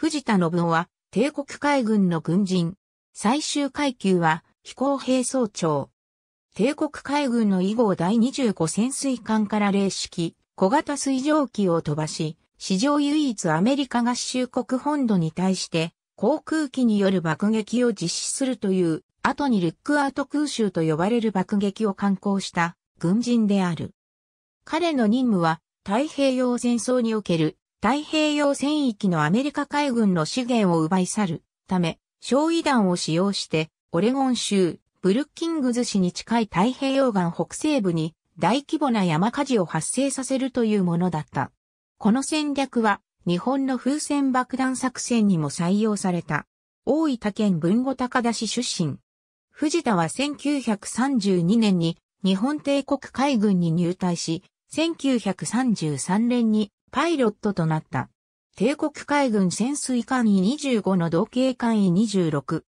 藤田信夫は帝国海軍の軍人。最終階級は飛行兵総長。帝国海軍の以後第25潜水艦から零式小型水蒸気を飛ばし、史上唯一アメリカ合衆国本土に対して航空機による爆撃を実施するという、後にルックアート空襲と呼ばれる爆撃を敢行した軍人である。彼の任務は太平洋戦争における太平洋戦域のアメリカ海軍の資源を奪い去るため、焼夷弾を使用して、オレゴン州、ブルッキングズ市に近い太平洋岸北西部に大規模な山火事を発生させるというものだった。この戦略は日本の風船爆弾作戦にも採用された。大分県文後高田市出身。藤田は1932年に日本帝国海軍に入隊し、1933年にパイロットとなった。帝国海軍潜水艦二25の同系艦二26。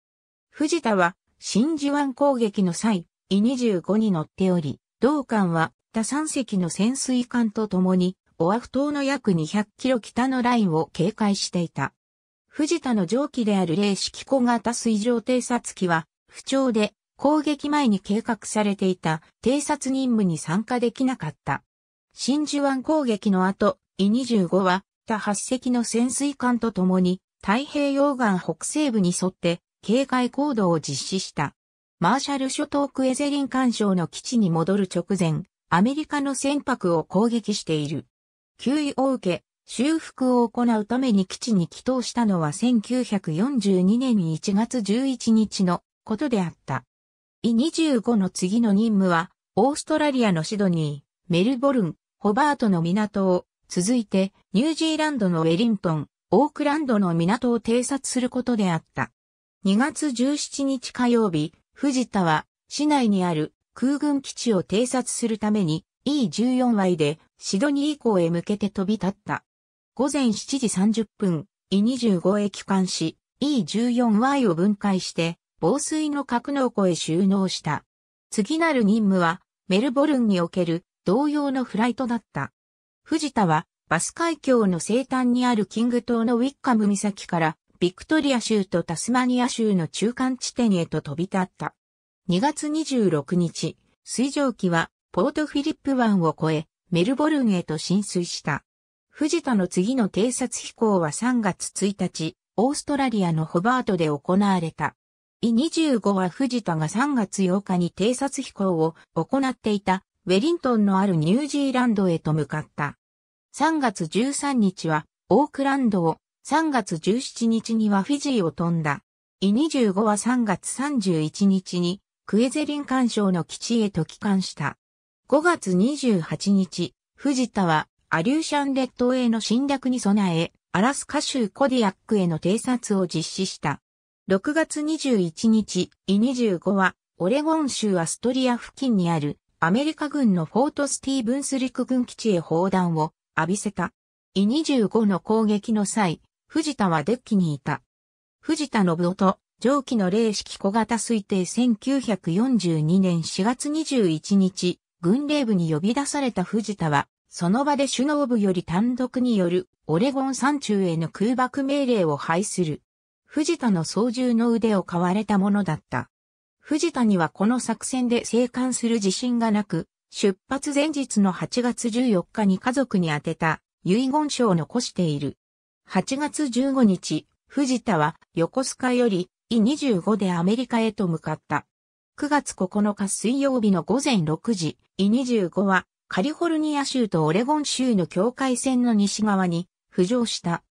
藤田は真珠湾攻撃の際、e 25に乗っており、同艦は他3隻の潜水艦と共に、オアフ島の約200キロ北のラインを警戒していた。藤田の蒸気である零式小型水上偵察機は、不調で攻撃前に計画されていた偵察任務に参加できなかった。真珠湾攻撃の後、E25 は、他8隻の潜水艦と共に、太平洋岸北西部に沿って、警戒行動を実施した。マーシャル諸島クエゼリン干渉の基地に戻る直前、アメリカの船舶を攻撃している。給油を受け、修復を行うために基地に帰投したのは1942年1月11日のことであった。E25 の次の任務は、オーストラリアのシドニー、メルボルン、ホバートの港を続いて、ニュージーランドのウェリントン、オークランドの港を偵察することであった。2月17日火曜日、藤田は市内にある空軍基地を偵察するために E14 Y でシドニー港へ向けて飛び立った。午前7時30分、E25 へ帰還し E14 Y を分解して防水の格納庫へ収納した。次なる任務はメルボルンにおける同様のフライトだった。藤田は、バス海峡の西端にあるキング島のウィッカム岬から、ビクトリア州とタスマニア州の中間地点へと飛び立った。2月26日、水蒸気は、ポートフィリップ湾を越え、メルボルンへと浸水した。藤田の次の偵察飛行は3月1日、オーストラリアのホバートで行われた。E25 は藤田が3月8日に偵察飛行を行っていたウェリントンのあるニュージーランドへと向かった。3月13日はオークランドを、3月17日にはフィジーを飛んだ。E25 は3月31日にクエゼリン干渉の基地へと帰還した。5月28日、藤田はアリューシャン列島への侵略に備え、アラスカ州コディアックへの偵察を実施した。6月21日、E25 はオレゴン州アストリア付近にあるアメリカ軍のフォートスティーブンス陸軍基地へ砲弾を浴びせた。E25 の攻撃の際、藤田はデッキにいた。藤田信夫と上記の霊式小型推定1942年4月21日、軍令部に呼び出された藤田は、その場で首脳部より単独によるオレゴン山中への空爆命令を廃する。藤田の操縦の腕を買われたものだった。藤にはこの作戦で生還する自信がなく、出発前日の8月14日に家族に宛てた遺言書を残している。8月15日、藤田は横須賀より E25 でアメリカへと向かった。9月9日水曜日の午前6時、E25 はカリフォルニア州とオレゴン州の境界線の西側に浮上した。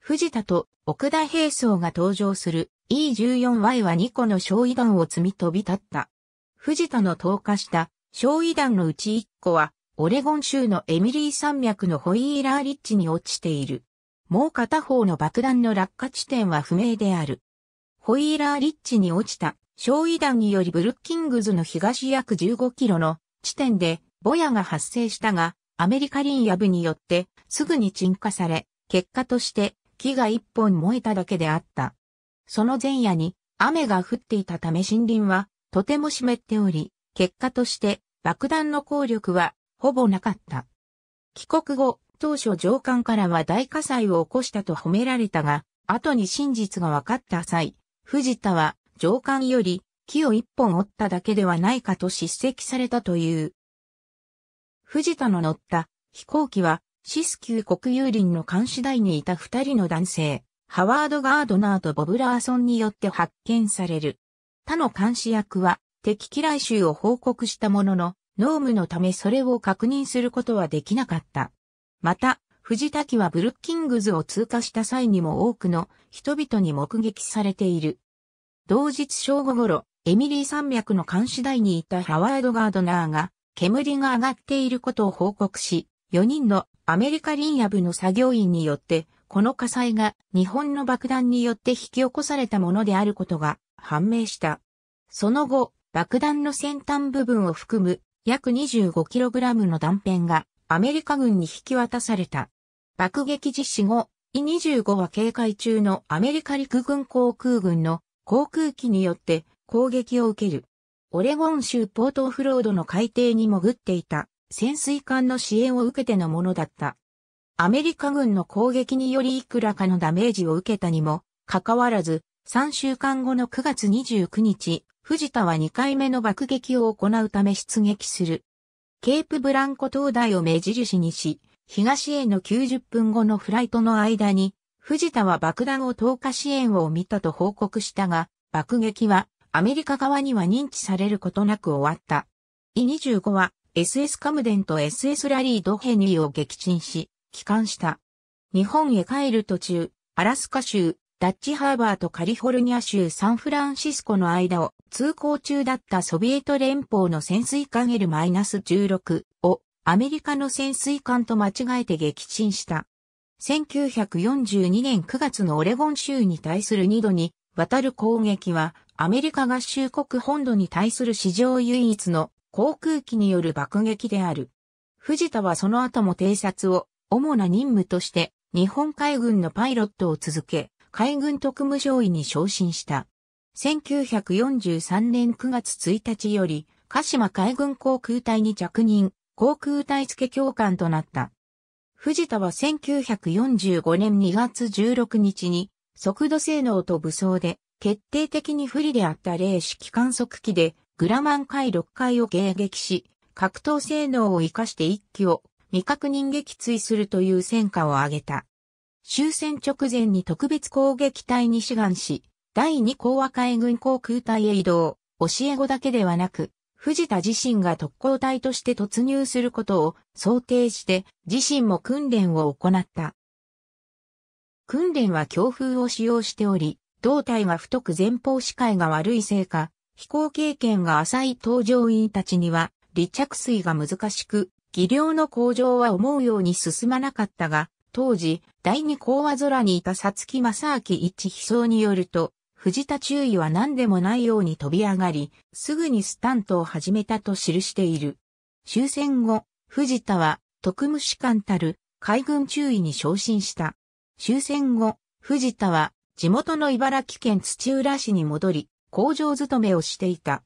藤田と奥田兵装が登場する E14Y は2個の焼夷弾を積み飛び立った。藤田の投下した焼夷弾のうち1個は、オレゴン州のエミリー山脈のホイーラーリッチに落ちている。もう片方の爆弾の落下地点は不明である。ホイーラーリッチに落ちた焼夷弾によりブルッキングズの東約15キロの地点でボヤが発生したが、アメリカ林野部によってすぐに鎮火され、結果として木が一本燃えただけであった。その前夜に雨が降っていたため森林はとても湿っており、結果として爆弾の効力はほぼなかった。帰国後、当初上官からは大火災を起こしたと褒められたが、後に真実が分かった際、藤田は上官より木を一本折っただけではないかと叱責されたという。藤田の乗った飛行機はシスキュー国有林の監視台にいた二人の男性、ハワード・ガードナーとボブ・ラーソンによって発見される。他の監視役は敵機来臭を報告したものの、ノームのためそれを確認することはできなかった。また、藤滝はブルッキングズを通過した際にも多くの人々に目撃されている。同日正午頃、エミリー山脈の監視台にいたハワード・ガードナーが、煙が上がっていることを報告し、4人のアメリカ林野部の作業員によってこの火災が日本の爆弾によって引き起こされたものであることが判明した。その後、爆弾の先端部分を含む約 25kg の断片がアメリカ軍に引き渡された。爆撃実施後、E25 は警戒中のアメリカ陸軍航空軍の航空機によって攻撃を受ける。オレゴン州ポートオフロードの海底に潜っていた潜水艦の支援を受けてのものだった。アメリカ軍の攻撃によりいくらかのダメージを受けたにも、かかわらず、3週間後の9月29日、藤田は2回目の爆撃を行うため出撃する。ケープブランコ灯台を目印にし、東への90分後のフライトの間に、藤田は爆弾を投下支援を見たと報告したが、爆撃はアメリカ側には認知されることなく終わった。E25 は SS カムデンと SS ラリードヘニーを撃沈し、帰還した。日本へ帰る途中、アラスカ州、ダッチハーバーとカリフォルニア州サンフランシスコの間を通行中だったソビエト連邦の潜水艦 L-16 をアメリカの潜水艦と間違えて撃沈した。1942年9月のオレゴン州に対する2度に渡る攻撃はアメリカ合衆国本土に対する史上唯一の航空機による爆撃である。藤田はその後も偵察を主な任務として日本海軍のパイロットを続け、海軍特務上位に昇進した。1943年9月1日より、鹿島海軍航空隊に着任、航空隊付教官となった。藤田は1945年2月16日に、速度性能と武装で、決定的に不利であった霊式観測機で、グラマン海6階を迎撃し、格闘性能を活かして1機を未確認撃墜するという戦果を挙げた。終戦直前に特別攻撃隊に志願し、第二講和海軍航空隊へ移動、教え子だけではなく、藤田自身が特攻隊として突入することを想定して自身も訓練を行った。訓練は強風を使用しており、胴体が太く前方視界が悪いせいか、飛行経験が浅い搭乗員たちには離着水が難しく、技量の向上は思うように進まなかったが、当時、第二講和空にいたさつき正明一飛僧によると、藤田中尉は何でもないように飛び上がり、すぐにスタントを始めたと記している。終戦後、藤田は特務士官たる海軍中尉に昇進した。終戦後、藤田は地元の茨城県土浦市に戻り、工場勤めをしていた。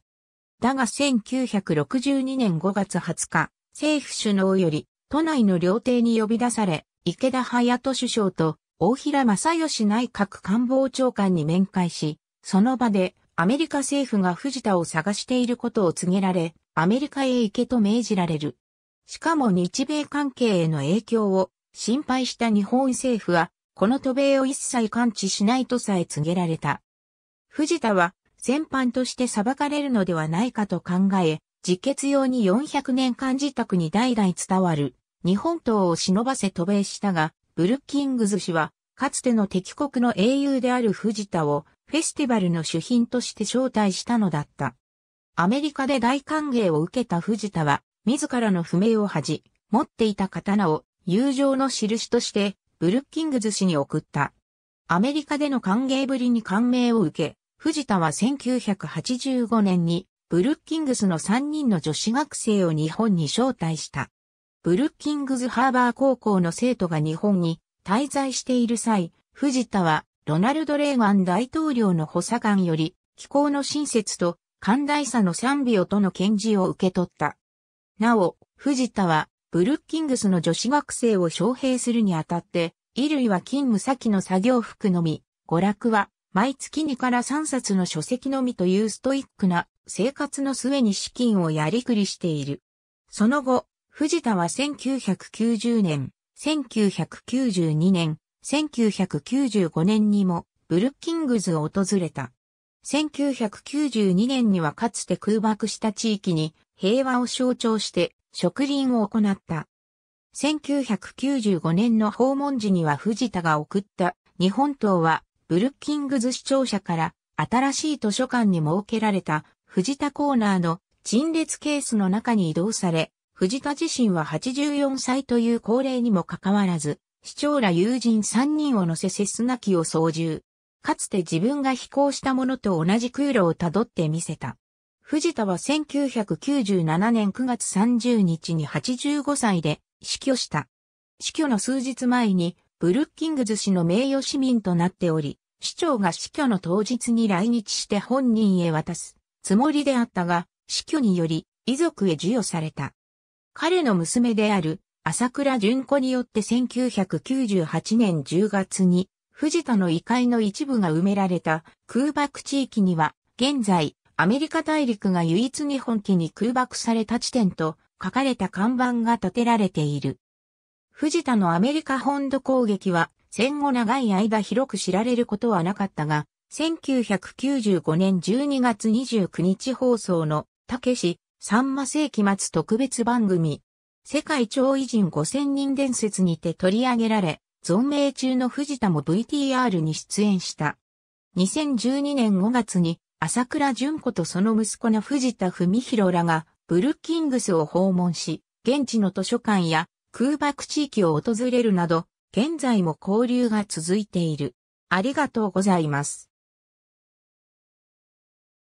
だが1962年5月20日、政府首脳より、都内の料亭に呼び出され、池田隼人首相と大平正義内閣官房長官に面会し、その場でアメリカ政府が藤田を探していることを告げられ、アメリカへ行けと命じられる。しかも日米関係への影響を心配した日本政府は、この渡米を一切感知しないとさえ告げられた。藤田は、戦犯として裁かれるのではないかと考え、自決用に400年間自宅に代々伝わる、日本刀を忍ばせ渡米したが、ブルッキングズ氏は、かつての敵国の英雄である藤田を、フェスティバルの主賓として招待したのだった。アメリカで大歓迎を受けた藤田は、自らの不明を恥じ、持っていた刀を友情の印としてブルッキングズ氏に送った。アメリカでの歓迎ぶりに感銘を受け、藤田は1985年にブルッキングスの3人の女子学生を日本に招待した。ブルッキングズハーバー高校の生徒が日本に滞在している際、藤田はロナルド・レーガン大統領の補佐官より気候の親切と寛大さの賛美をとの献示を受け取った。なお、藤田はブルッキングスの女子学生を招聘するにあたって、衣類は勤務先の作業服のみ、娯楽は毎月2から3冊の書籍のみというストイックな生活の末に資金をやりくりしている。その後、藤田は1990年、1992年、1995年にもブルッキングズを訪れた。1992年にはかつて空爆した地域に平和を象徴して植林を行った。1995年の訪問時には藤田が送った日本刀はブルッキングズ視聴者から新しい図書館に設けられた藤田コーナーの陳列ケースの中に移動され、藤田自身は84歳という高齢にもかかわらず、市長ら友人3人を乗せセスナ機を操縦。かつて自分が飛行したものと同じ空路をたどってみせた。藤田は1997年9月30日に85歳で死去した。死去の数日前にブルッキングズ氏の名誉市民となっており、市長が死去の当日に来日して本人へ渡すつもりであったが、死去により遺族へ授与された。彼の娘である朝倉淳子によって1998年10月に藤田の遺骸の一部が埋められた空爆地域には、現在、アメリカ大陸が唯一日本機に空爆された地点と書かれた看板が建てられている。藤田のアメリカ本土攻撃は戦後長い間広く知られることはなかったが、1995年12月29日放送のたけし、三魔世紀末特別番組、世界超偉人5000人伝説にて取り上げられ、存命中の藤田も VTR に出演した。2012年5月に、朝倉淳子とその息子の藤田文弘らが、ブルッキングスを訪問し、現地の図書館や空爆地域を訪れるなど、現在も交流が続いている。ありがとうございます。